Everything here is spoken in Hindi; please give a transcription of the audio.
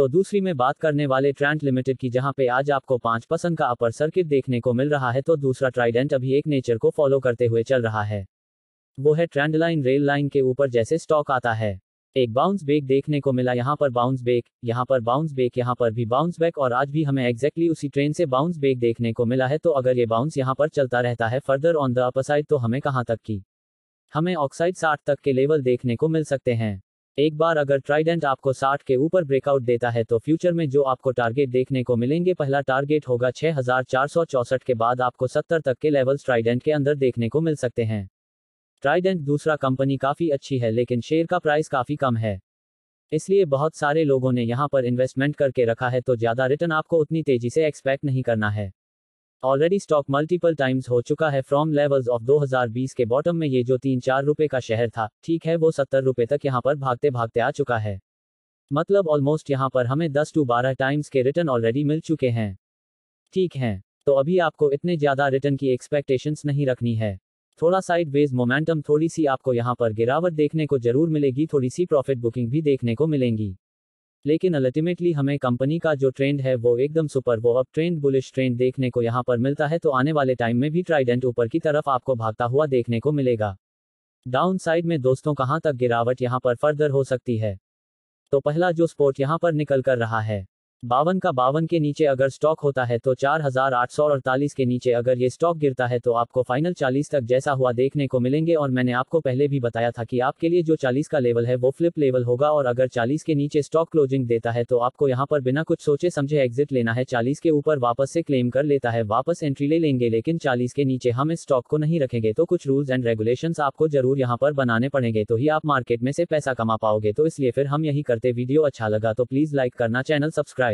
तो दूसरी में बात करने वाले ट्रैंट लिमिटेड की जहां पे आज आपको पांच पसंद का अपर सर्किट देखने को मिल रहा है तो दूसरा ट्राइडेंट अभी एक नेचर को फॉलो करते हुए चल रहा है वो है ट्रेंड लाइन रेल लाइन के ऊपर जैसे स्टॉक आता है एक बाउंस बेक देखने को मिला यहाँ पर बाउंस बेक यहाँ पर बाउंस बेक यहाँ पर भी बाउंस बैक और आज भी हमें एग्जैक्टली उसी ट्रेन से बाउंस बेक देखने को मिला है तो अगर ये बाउंस यहाँ पर चलता रहता है फर्दर ऑन द अपसाइड तो हमें कहाँ तक की हमें ऑक्साइड साठ तक के लेवल देखने को मिल सकते हैं एक बार अगर ट्राइडेंट आपको 60 के ऊपर ब्रेकआउट देता है तो फ्यूचर में जो आपको टारगेट देखने को मिलेंगे पहला टारगेट होगा छह के बाद आपको 70 तक के लेवल्स ट्राइडेंट के अंदर देखने को मिल सकते हैं ट्राइडेंट दूसरा कंपनी काफ़ी अच्छी है लेकिन शेयर का प्राइस काफ़ी कम है इसलिए बहुत सारे लोगों ने यहाँ पर इन्वेस्टमेंट करके रखा है तो ज़्यादा रिटर्न आपको उतनी तेजी से एक्सपेक्ट नहीं करना है ऑलरेडी स्टॉक मल्टीपल टाइम्स हो चुका है फ्रॉम लेवल्स ऑफ 2020 के बॉटम में ये जो तीन चार रुपए का शहर था ठीक है वो सत्तर रुपए तक यहाँ पर भागते भागते आ चुका है मतलब ऑलमोस्ट यहाँ पर हमें दस टू बारह टाइम्स के रिटर्न ऑलरेडी मिल चुके हैं ठीक है तो अभी आपको इतने ज्यादा रिटर्न की एक्सपेक्टेशंस नहीं रखनी है थोड़ा साइड वेज मोमेंटम थोड़ी सी आपको यहाँ पर गिरावट देखने को जरूर मिलेगी थोड़ी सी प्रॉफिट बुकिंग भी देखने को मिलेंगी लेकिन अल्टीमेटली हमें कंपनी का जो ट्रेंड है वो एकदम सुपर वो अब ट्रेंड बुलिश ट्रेंड देखने को यहाँ पर मिलता है तो आने वाले टाइम में भी ट्राइडेंट ऊपर की तरफ आपको भागता हुआ देखने को मिलेगा डाउन साइड में दोस्तों कहाँ तक गिरावट यहाँ पर फर्दर हो सकती है तो पहला जो स्पोर्ट यहाँ पर निकल कर रहा है बावन का बावन के नीचे अगर स्टॉक होता है तो चार हजार आठ सौ अड़तालीस के नीचे अगर ये स्टॉक गिरता है तो आपको फाइनल चालीस तक जैसा हुआ देखने को मिलेंगे और मैंने आपको पहले भी बताया था कि आपके लिए जो चालीस का लेवल है वो फ्लिप लेवल होगा और अगर चालीस के नीचे स्टॉक क्लोजिंग देता है तो आपको यहाँ पर बिना कुछ सोचे समझे एग्जिट लेना है चालीस के ऊपर वापस से क्लेम कर लेता है वापस एंट्री ले लेंगे लेकिन चालीस के नीचे हम इस स्टॉक को नहीं रखेंगे तो कुछ रूल्स एंड रेगुलेशन आपको जरूर यहाँ पर बनाने पड़ेंगे तो ही आप मार्केट में से पैसा कमा पाओगे तो इसलिए फिर हम यही करते वीडियो अच्छा लगा तो प्लीज लाइक करना चैनल सब्सक्राइब